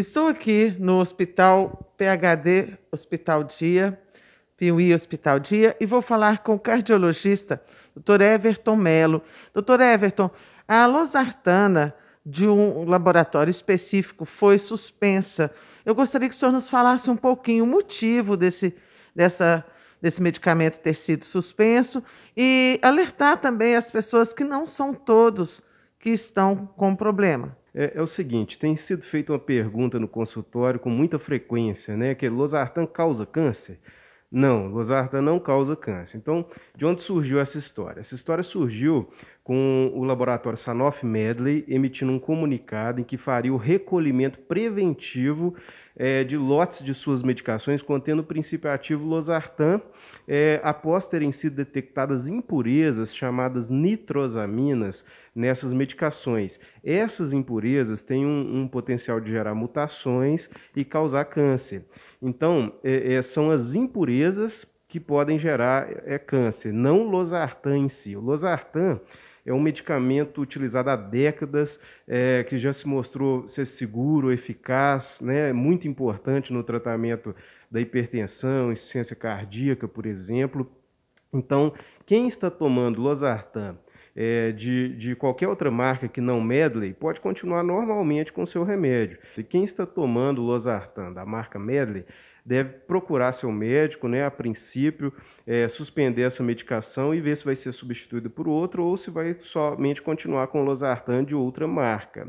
Estou aqui no Hospital PHD Hospital Dia, Piuí Hospital Dia, e vou falar com o cardiologista, Dr. Everton Melo. Dr. Everton, a losartana de um laboratório específico foi suspensa. Eu gostaria que o senhor nos falasse um pouquinho o motivo desse, dessa, desse medicamento ter sido suspenso e alertar também as pessoas que não são todos que estão com problema. É, é, o seguinte, tem sido feita uma pergunta no consultório com muita frequência, né? Que é, losartan causa câncer? Não, losartan não causa câncer. Então, de onde surgiu essa história? Essa história surgiu com o laboratório Sanofi Medley emitindo um comunicado em que faria o recolhimento preventivo é, de lotes de suas medicações contendo o princípio ativo losartan, é, após terem sido detectadas impurezas chamadas nitrosaminas nessas medicações. Essas impurezas têm um, um potencial de gerar mutações e causar câncer. Então, é, é são as impurezas que podem gerar é, câncer, não losartan em si. O losartan é um medicamento utilizado há décadas, é, que já se mostrou ser seguro, eficaz, né, muito importante no tratamento da hipertensão, insuficiência cardíaca, por exemplo. Então, quem está tomando losartan é, de, de qualquer outra marca que não Medley pode continuar normalmente com seu remédio. E quem está tomando losartan da marca Medley deve procurar seu médico, né, a princípio, é, suspender essa medicação e ver se vai ser substituída por outro ou se vai somente continuar com o losartan de outra marca.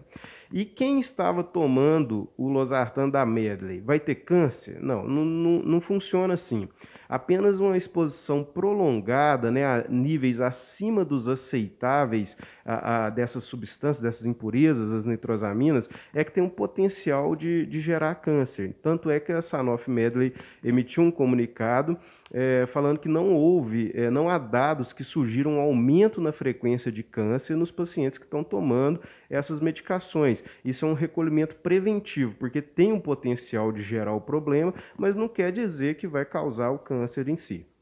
E quem estava tomando o losartan da Medley vai ter câncer? Não, não, não, não funciona assim. Apenas uma exposição prolongada né, a níveis acima dos aceitáveis a, a dessas substâncias, dessas impurezas, as nitrosaminas, é que tem um potencial de, de gerar câncer. Tanto é que a Sanofi Medley emitiu um comunicado é, falando que não houve, é, não há dados que sugiram um aumento na frequência de câncer nos pacientes que estão tomando essas medicações. Isso é um recolhimento preventivo, porque tem um potencial de gerar o problema, mas não quer dizer que vai causar o câncer câncer em si.